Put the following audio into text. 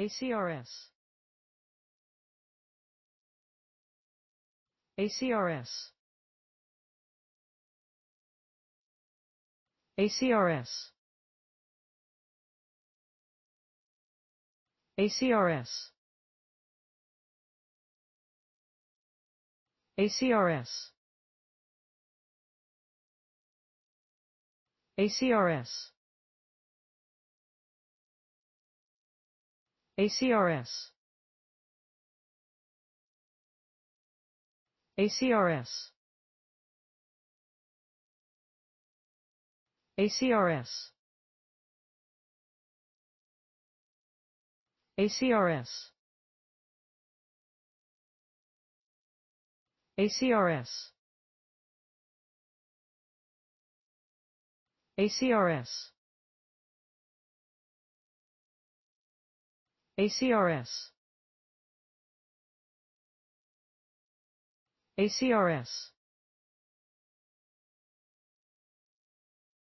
ACRS ACRS ACRS ACRS ACRS ACRS ACRS ACRS ACRS ACRS ACRS ACRS ACRS ACRS